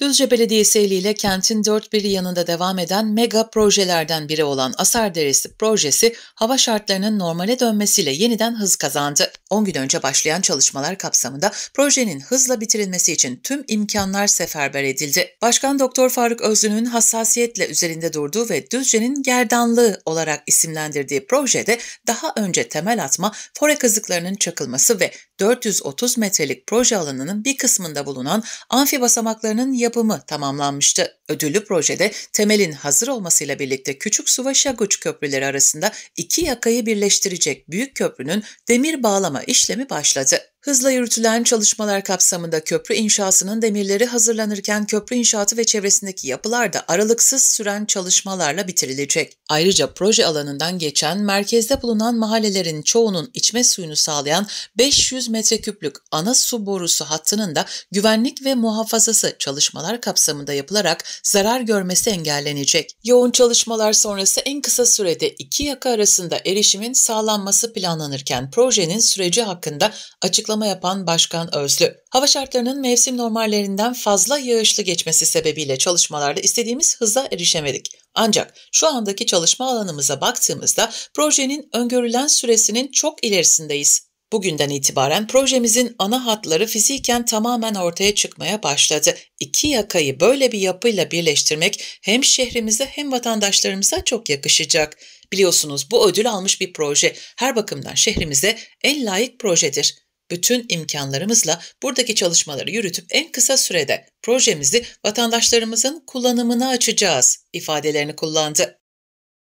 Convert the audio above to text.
Düzce Belediyesi eliyle kentin dört bir yanında devam eden mega projelerden biri olan Asar Deresi projesi hava şartlarının normale dönmesiyle yeniden hız kazandı. 10 gün önce başlayan çalışmalar kapsamında projenin hızla bitirilmesi için tüm imkanlar seferber edildi. Başkan Doktor Faruk Özlü'nün hassasiyetle üzerinde durduğu ve Düzce'nin gerdanlığı olarak isimlendirdiği projede daha önce temel atma, fore kazıklarının çakılması ve 430 metrelik proje alanının bir kısmında bulunan amfi basamaklarının yapımı tamamlanmıştı. Ödüllü projede temelin hazır olmasıyla birlikte Küçük Suva Şaguç köprüleri arasında iki yakayı birleştirecek büyük köprünün demir bağlama işlemi başladı. Hızla yürütülen çalışmalar kapsamında köprü inşasının demirleri hazırlanırken köprü inşaatı ve çevresindeki yapılar da aralıksız süren çalışmalarla bitirilecek. Ayrıca proje alanından geçen merkezde bulunan mahallelerin çoğunun içme suyunu sağlayan 500 metreküplük ana su borusu hattının da güvenlik ve muhafazası çalışmalar kapsamında yapılarak zarar görmesi engellenecek. Yoğun çalışmalar sonrası en kısa sürede iki yaka arasında erişimin sağlanması planlanırken projenin süreci hakkında açıklamalar açıklama yapan Başkan Özlü, hava şartlarının mevsim normallerinden fazla yağışlı geçmesi sebebiyle çalışmalarda istediğimiz hıza erişemedik. Ancak şu andaki çalışma alanımıza baktığımızda projenin öngörülen süresinin çok ilerisindeyiz. Bugünden itibaren projemizin ana hatları fiziken tamamen ortaya çıkmaya başladı. İki yakayı böyle bir yapıyla birleştirmek hem şehrimize hem vatandaşlarımıza çok yakışacak. Biliyorsunuz bu ödül almış bir proje her bakımdan şehrimize en layık projedir bütün imkanlarımızla buradaki çalışmaları yürütüp en kısa sürede projemizi vatandaşlarımızın kullanımına açacağız ifadelerini kullandı.